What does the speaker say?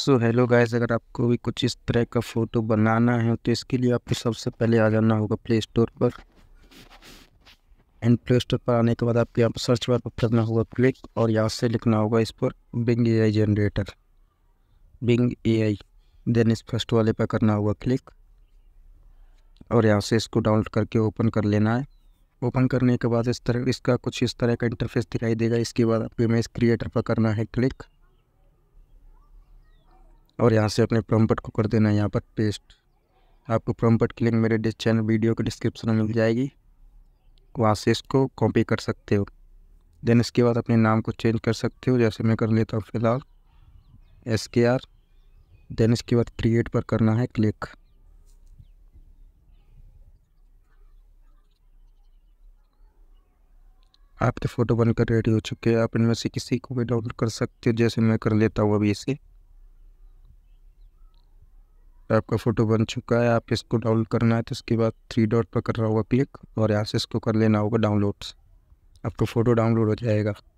so hello guys अगर आपको भी कुछ इस तरह का फ़ोटो बनाना है तो इसके लिए आपको सबसे पहले आ जाना होगा प्ले स्टोर पर एंड प्ले स्टोर पर आने के बाद आपको यहाँ पर सर्च बार पर करना होगा क्लिक और यहाँ से लिखना होगा इस पर Bing AI generator Bing AI then इस फर्स्ट वाले पर करना होगा क्लिक और यहाँ से इसको डाउनलोड करके ओपन कर लेना है ओपन करने के बाद इस तरह इसका कुछ इस तरह का इंटरफेस दिखाई देगा इसके बाद आपको इमेज क्रिएटर पर करना है क्लिक और यहाँ से अपने प्रम्पट को कर देना है यहाँ पर पेस्ट आपको प्रम्पट की लिंक मेरे चैनल वीडियो के डिस्क्रिप्शन में मिल जाएगी वहाँ से इसको कॉपी कर सकते हो देन इसके बाद अपने नाम को चेंज कर सकते हो जैसे मैं कर लेता हूँ फ़िलहाल एस के आर देन इसके बाद क्रिएट पर करना है क्लिक आपके फ़ोटो बनकर रेडी हो चुके हैं आप इनमें से किसी को भी डाउनलोड कर सकते हो जैसे मैं कर लेता हूँ अभी इसे आपका फ़ोटो बन चुका है आप इसको डाउनलोड करना है तो इसके बाद थ्री डॉट पर कर रहा होगा क्लिक और यहाँ से इसको कर लेना होगा डाउनलोड आपका फ़ोटो डाउनलोड हो जाएगा